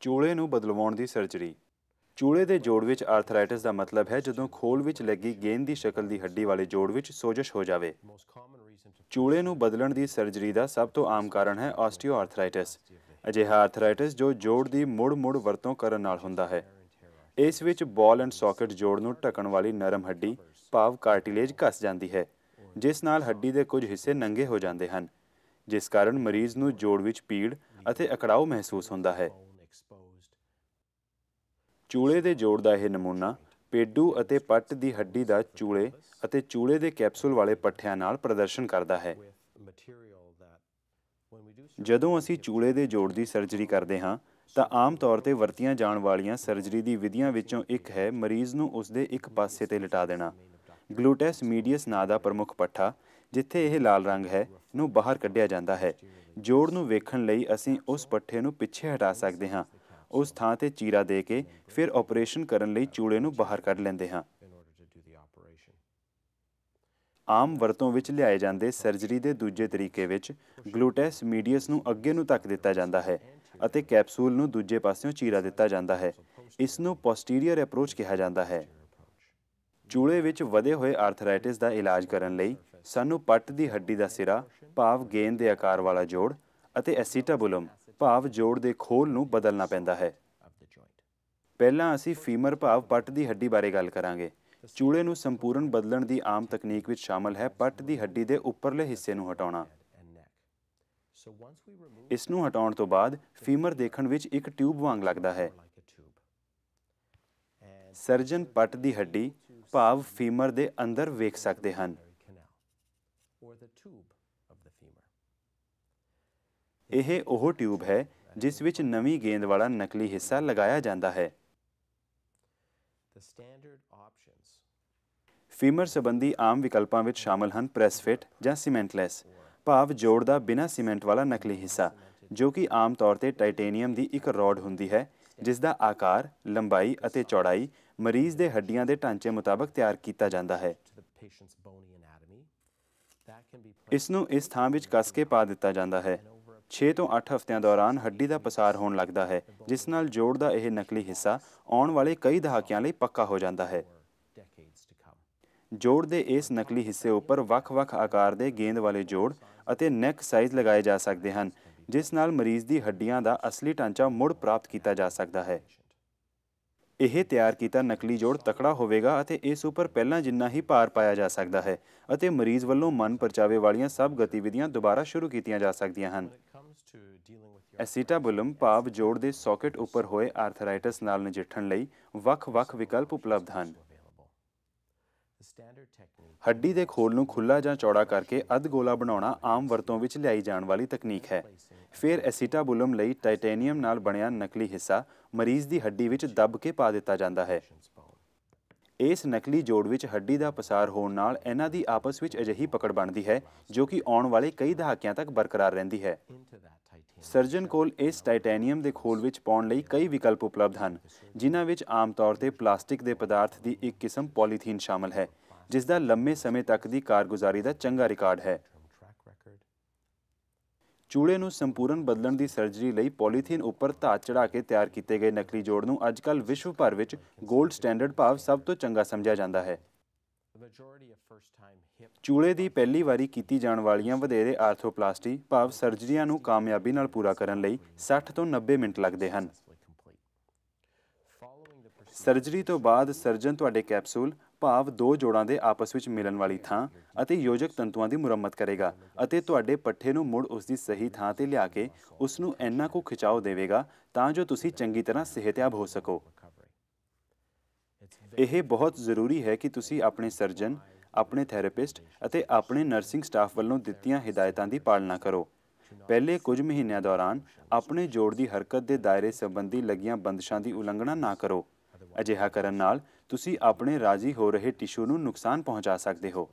ਚੂਲੇ ਨੂੰ ਬਦਲਵਾਉਣ ਦੀ ਸਰਜਰੀ ਚੂਲੇ ਦੇ ਜੋੜ ਵਿੱਚ ਆਰਥਰਾਈਟਿਸ ਦਾ ਮਤਲਬ ਹੈ ਜਦੋਂ ਖੋਲ ਵਿੱਚ ਲੱਗੀ ਗੇਂਦ ਦੀ ਸ਼ਕਲ ਦੀ ਹੱਡੀ ਵਾਲੇ ਜੋੜ ਵਿੱਚ ਸੋਜਸ਼ ਹੋ ਜਾਵੇ ਚੂਲੇ ਨੂੰ ਬਦਲਣ ਦੀ ਸਰਜਰੀ ਦਾ ਸਭ ਤੋਂ ਆਮ ਕਾਰਨ ਹੈ ਆਸਟੀਓਆਰਥਰਾਈਟਿਸ ਅਜਿਹਾ ਆਰਥਰਾਈਟਿਸ ਜੋ ਜੋੜ ਦੀ ਮੁੜ-ਮੁੜ ਵਰਤੋਂ ਕਰਨ ਨਾਲ ਹੁੰਦਾ ਹੈ ਇਸ ਵਿੱਚ ਬਾਲ ਐਂਡ ਸਾਕਟ ਜੋੜ ਨੂੰ ਢੱਕਣ ਵਾਲੀ ਨਰਮ ਹੱਡੀ ਭਾਵ ਕਾਰਟਿਲੇਜ ਘਸ ਜਾਂਦੀ ਹੈ ਜਿਸ ਨਾਲ ਹੱਡੀ ਦੇ ਕੁਝ ਹਿੱਸੇ ਨੰਗੇ ਹੋ ਜਾਂਦੇ ਹਨ ਜਿਸ ਕਾਰਨ ਮਰੀਜ਼ ਨੂੰ ਜੋੜ ਵਿੱਚ ਪੀੜ ਅਤੇ ਅਕੜਾਓ ਮਹਿਸੂਸ ਹੁੰਦਾ ਹੈ ਚੂਲੇ ਦੇ ਜੋੜ ਦਾ ਇਹ ਨਮੂਨਾ ਪੇਡੂ ਅਤੇ ਪੱਟ ਦੀ ਹੱਡੀ ਦਾ ਚੂਲੇ ਅਤੇ ਚੂਲੇ ਦੇ ਕੈਪਸੂਲ ਵਾਲੇ ਪੱਠਿਆਂ ਨਾਲ ਪ੍ਰਦਰਸ਼ਨ ਕਰਦਾ ਹੈ ਜਦੋਂ ਅਸੀਂ ਚੂਲੇ ਦੇ ਜੋੜ ਦੀ ਸਰਜਰੀ ਕਰਦੇ ਹਾਂ ਤਾਂ ਆਮ ਤੌਰ ਤੇ ਵਰਤੀਆਂ ਜਾਣ ਵਾਲੀਆਂ ਸਰਜਰੀ ਦੀ ਵਿਧੀਆਂ ਵਿੱਚੋਂ ਇੱਕ ਹੈ ਮਰੀਜ਼ ਨੂੰ ਉਸ ਦੇ ਇੱਕ ਪਾਸੇ ਤੇ ਲਟਾ ਦੇਣਾ ਗਲੂਟਸ ਮੀਡੀਅਸ ਨਾਂ ਦਾ ਪ੍ਰਮੁੱਖ ਪੱਠਾ ਜਿੱਥੇ ਇਹ ਲਾਲ ਰੰਗ ਹੈ ਨੂੰ ਬਾਹਰ ਕੱਢਿਆ ਜਾਂਦਾ ਹੈ ਜੋੜ ਨੂੰ ਵੇਖਣ ਲਈ ਅਸੀਂ ਉਸ ਪੱਠੇ ਨੂੰ ਪਿੱਛੇ ਹਟਾ ਸਕਦੇ ਹਾਂ ਉਸ ਥਾਂ ਤੇ ਚੀਰਾ ਦੇ ਕੇ ਫਿਰ ਆਪਰੇਸ਼ਨ ਕਰਨ ਲਈ ਚੂੜੇ ਨੂੰ ਬਾਹਰ ਕੱਢ ਲੈਂਦੇ ਹਾਂ ਆਮ ਵਰਤੋਂ ਵਿੱਚ ਲਿਆਏ ਜਾਂਦੇ ਸਰਜਰੀ ਦੇ ਦੂਜੇ ਤਰੀਕੇ ਵਿੱਚ ਗਲੂਟੈਸ ਮੀਡੀਅਸ ਨੂੰ ਅੱਗੇ ਨੂੰ ਧੱਕ ਦਿੱਤਾ ਜਾਂਦਾ ਹੈ ਅਤੇ ਕੈਪਸੂਲ ਨੂੰ ਦੂਜੇ ਪਾਸਿਓਂ ਚੀਰਾ ਦਿੱਤਾ ਜਾਂਦਾ ਹੈ ਇਸ ਨੂੰ ਪੋਸਟੀਰੀਅਰ ਅਪਰੋਚ ਕਿਹਾ ਜਾਂਦਾ ਹੈ ਚੂਲੇ ਵਿੱਚ ਵਧੇ ਹੋਏ ਆਰਥਰਾਇਟਿਸ ਦਾ ਇਲਾਜ ਕਰਨ ਲਈ ਸਾਨੂੰ ਪੱਟ ਦੀ ਹੱਡੀ ਦਾ ਸਿਰਾ ਭਾਵ ਗੇਂਦ ਦੇ ਆਕਾਰ ਵਾਲਾ ਜੋੜ ਅਤੇ ਐਸੀਟਾਬੁਲਮ ਭਾਵ ਜੋੜ ਦੇ ਖੋਲ ਨੂੰ ਬਦਲਣਾ ਪੈਂਦਾ ਹੈ ਪਹਿਲਾਂ ਅਸੀਂ ਫੀਮਰ ਭਾਵ ਪੱਟ ਦੀ ਹੱਡੀ ਬਾਰੇ ਗੱਲ ਕਰਾਂਗੇ ਚੂੜੇ ਨੂੰ ਸੰਪੂਰਨ ਬਦਲਣ ਦੀ ਆਮ ਤਕਨੀਕ ਵਿੱਚ ਸ਼ਾਮਲ ਹੈ ਪੱਟ ਦੀ ਹੱਡੀ ਦੇ ਉੱਪਰਲੇ ਹਿੱਸੇ ਨੂੰ ਹਟਾਉਣਾ ਇਸ ਨੂੰ ਹਟਾਉਣ ਤੋਂ ਬਾਅਦ ਫੀਮਰ ਦੇਖਣ ਵਿੱਚ ਇੱਕ ਟਿਊਬ ਵਾਂਗ ਲੱਗਦਾ ਹੈ ਸਰਜਨ ਪੱਟ ਦੀ ਹੱਡੀ ਭਾਵ ਫੀਮਰ ਦੇ ਅੰਦਰ ਵੇਖ ਸਕਦੇ ਹਨ the the tube of ਇਹ ਉਹ ਟਿਊਬ ਹੈ ਜਿਸ ਵਿੱਚ ਨਵੀਂ ਗੇਂਦ ਵਾਲਾ ਨਕਲੀ ਹਿੱਸਾ ਲਗਾਇਆ ਜਾਂਦਾ ਹੈ ਫੀਮਰ ਸੰਬੰਧੀ ਆਮ ਵਿਕਲਪਾਂ ਵਿੱਚ ਸ਼ਾਮਲ ਹਨ ਪ੍ਰੈਸ ਫਿਟ ਜਾਂ ਸੀਮੈਂਟਲੈਸ ਭਾਵ ਜੋੜ ਦਾ ਬਿਨਾਂ ਸੀਮੈਂਟ ਵਾਲਾ ਨਕਲੀ ਹਿੱਸਾ ਜੋ ਕਿ ਆਮ ਤੌਰ ਤੇ ਟਾਈਟੇਨੀਅਮ ਦੀ ਇੱਕ ਰੋਡ ਹੁੰਦੀ ਹੈ ਜਿਸ ਦਾ ਆਕਾਰ ਲੰਬਾਈ ਅਤੇ ਚੌੜਾਈ ਮਰੀਜ਼ ਦੇ ਹੱਡੀਆਂ ਦੇ ਢਾਂਚੇ ਮੁਤਾਬਕ ਤਿਆਰ ਕੀਤਾ ਜਾਂਦਾ ਹੈ ਇਸ ਨੂੰ ਇਸ ਥਾਂ ਵਿੱਚ ਕੱਸ ਕੇ ਪਾ ਦਿੱਤਾ ਜਾਂਦਾ ਹੈ 6 ਤੋਂ 8 ਹਫ਼ਤਿਆਂ ਦੌਰਾਨ ਹੱਡੀ ਦਾ ਪਸਾਰ ਹੋਣ ਲੱਗਦਾ ਹੈ ਜਿਸ ਨਾਲ ਜੋੜ ਦਾ ਇਹ ਨਕਲੀ ਹਿੱਸਾ ਆਉਣ ਵਾਲੇ ਕਈ ਦਹਾਕਿਆਂ ਲਈ ਪੱਕਾ ਹੋ ਜਾਂਦਾ ਹੈ ਜੋੜ ਦੇ ਇਸ ਨਕਲੀ ਹਿੱਸੇ ਉੱਪਰ ਵੱਖ-ਵੱਖ ਆਕਾਰ ਦੇ ਗੇਂਦ ਵਾਲੇ ਜੋੜ ਅਤੇ ਨੈਕ ਸਾਈਜ਼ ਲਗਾਏ ਜਾ ਸਕਦੇ ਹਨ ਜਿਸ ਨਾਲ ਮਰੀਜ਼ ਦੀ ਹੱਡੀਆਂ ਦਾ ਅਸਲੀ ਢਾਂਚਾ ਮੁੜ ਪ੍ਰਾਪਤ ਕੀਤਾ ਜਾ ਸਕਦਾ ਹੈ ਇਹ ਤਿਆਰ ਕੀਤਾ ਨਕਲੀ ਜੋੜ ਤਕੜਾ ਹੋਵੇਗਾ ਅਤੇ ਇਸ ਉੱਪਰ ਪਹਿਲਾਂ ਜਿੰਨਾ ਹੀ ਭਾਰ ਪਾਇਆ ਜਾ ਸਕਦਾ ਹੈ ਅਤੇ ਮਰੀਜ਼ ਵੱਲੋਂ ਮਨ ਪਰਚਾਵੇ ਵਾਲੀਆਂ ਸਭ ਗਤੀਵਿਧੀਆਂ ਦੁਬਾਰਾ ਸ਼ੁਰੂ ਕੀਤੀਆਂ ਜਾ ਸਕਦੀਆਂ ਹਨ ਐਸੀਟਾਬੁਲਮ ਭਾਵ ਜੋੜ ਦੇ ਸਾਕਟ ਉੱਪਰ ਹੋਏ ਆਰਥਰਾਇਟਿਸ ਨਾਲ ਨਜਿੱਠਣ ਲਈ ਵੱਖ-ਵੱਖ ਵਿਕਲਪ ਉਪਲਬਧ ਹਨ ਹੱਡੀ ਦੇ ਖੋਲ ਨੂੰ ਖੁੱਲਾ ਜਾਂ ਚੌੜਾ ਕਰਕੇ ਅਧ ਗੋਲਾ ਬਣਾਉਣਾ ਆਮ ਵਰਤੋਂ ਵਿੱਚ ਲਿਆਈ ਜਾਣ ਵਾਲੀ ਤਕਨੀਕ ਹੈ ਫਿਰ ਐਸੀਟਾਬੂਲਮ ਲਈ ਟਾਈਟੇਨੀਅਮ ਨਾਲ ਬਣਿਆ ਨਕਲੀ ਹਿੱਸਾ ਮਰੀਜ਼ ਦੀ ਹੱਡੀ ਵਿੱਚ ਦੱਬ ਕੇ ਪਾ ਦਿੱਤਾ ਜਾਂਦਾ ਹੈ ਇਸ ਨਕਲੀ ਜੋੜ ਵਿੱਚ ਹੱਡੀ ਦਾ ਪਸਾਰ ਹੋਣ ਨਾਲ ਇਹਨਾਂ ਦੀ ਆਪਸ ਵਿੱਚ ਅਜਿਹੀ ਪਕੜ ਬਣਦੀ ਹੈ ਜੋ ਕਿ ਆਉਣ ਵਾਲੇ ਕਈ ਦਹਾਕਿਆਂ ਤੱਕ ਬਰਕਰਾਰ ਰਹਿੰਦੀ ਹੈ ਸਰਜਨ ਕੋਲ ਇਸ ਟਾਈਟੈਨੀਅਮ ਦੇ ਖੋਲ ਵਿੱਚ ਪਾਉਣ ਲਈ ਕਈ ਵਿਕਲਪ ਉਪਲਬਧ ਹਨ ਜਿਨ੍ਹਾਂ ਵਿੱਚ ਆਮ ਤੌਰ ਤੇ ਪਲਾਸਟਿਕ ਦੇ ਪਦਾਰਥ ਦੀ ਇੱਕ ਕਿਸਮ ਪੋਲੀਥੀਨ ਸ਼ਾਮਲ ਹੈ ਜਿਸ ਦਾ ਲੰਮੇ ਸਮੇਂ ਤੱਕ ਦੀ ਕਾਰਗੁਜ਼ਾਰੀ ਦਾ ਚੰਗਾ ਰਿਕਾਰਡ ਹੈ ਚੂੜੇ ਨੂੰ ਸੰਪੂਰਨ ਬਦਲਣ ਦੀ ਸਰਜਰੀ ਲਈ ਪੋਲੀਥੀਨ ਉੱਪਰ ਧਾਤ ਚੜਾ ਕੇ ਤਿਆਰ ਕੀਤੇ ਗਏ ਨਕਲੀ ਜੋੜ ਨੂੰ ਅੱਜਕੱਲ ਵਿਸ਼ਵ ਭਰ ਵਿੱਚ 골ਡ ਸਟੈਂਡਰਡ ਭਾਵ ਸਭ ਤੋਂ ਚੰਗਾ ਸਮਝਿਆ ਜਾਂਦਾ ਹੈ ਚੂੜੇ ਦੀ ਪਹਿਲੀ ਵਾਰੀ ਕੀਤੀ ਜਾਣ ਵਾਲੀਆਂ ਵਧੇਰੇ ਆਰਥੋਪਲਾਸਟੀ ਭਾਵ ਸਰਜਰੀਆਂ ਨੂੰ ਕਾਮਯਾਬੀ ਨਾਲ ਪੂਰਾ ਕਰਨ ਲਈ 60 ਤੋਂ 90 ਮਿੰਟ ਲੱਗਦੇ ਹਨ ਸਰਜਰੀ ਤੋਂ ਬਾਅਦ ਸਰਜਨ ਤੁਹਾਡੇ ਕੈਪਸੂਲ ਭਾਵ ਦੋ ਜੋੜਾਂ ਦੇ ਆਪਸ ਵਿੱਚ ਮਿਲਣ ਵਾਲੀ ਥਾਂ ਅਤੇ ਯੋਜਕ ਤੰਤੂਆਂ ਦੀ ਮੁਰੰਮਤ ਕਰੇਗਾ ਅਤੇ ਤੁਹਾਡੇ ਪੱਠੇ ਨੂੰ ਮੁੜ ਉਸ ਦੀ ਸਹੀ ਥਾਂ ਤੇ ਲਿਆ ਕੇ ਉਸ ਨੂੰ ਇੰਨਾ ਕੋ ਖਿਚਾਓ ਦੇਵੇਗਾ ਤਾਂ ਜੋ ਤੁਸੀਂ ਚੰਗੀ ਤਰ੍ਹਾਂ ਸਿਹਤਯਾਬ ਹੋ ਸਕੋ ਇਹ ਬਹੁਤ ਜ਼ਰੂਰੀ ਹੈ ਕਿ ਤੁਸੀਂ ਆਪਣੇ ਸਰਜਨ ਆਪਣੇ ਥੈਰੇਪਿਸਟ ਅਤੇ ਆਪਣੇ ਨਰਸਿੰਗ ਸਟਾਫ ਵੱਲੋਂ ਦਿੱਤੀਆਂ ਹਦਾਇਤਾਂ ਦੀ ਪਾਲਣਾ ਕਰੋ ਪਹਿਲੇ ਕੁਝ ਮਹੀਨਿਆਂ ਦੌਰਾਨ ਆਪਣੇ ਜੋੜ ਦੀ ਹਰਕਤ ਦੇ ਦਾਇਰੇ ਸੰਬੰਧੀ ਲੱਗੀਆਂ ਬੰਦਸ਼ਾਂ ਦੀ ਉਲੰਘਣਾ ਨਾ ਕਰੋ ਅਜਿਹਾ ਕਰਨ ਨਾਲ ਤੁਸੀਂ ਆਪਣੇ ਰਾਜੀ ਹੋ ਰਹੇ ਟਿਸ਼ੂ ਨੂੰ ਨੁਕਸਾਨ ਪਹੁੰਚਾ ਸਕਦੇ ਹੋ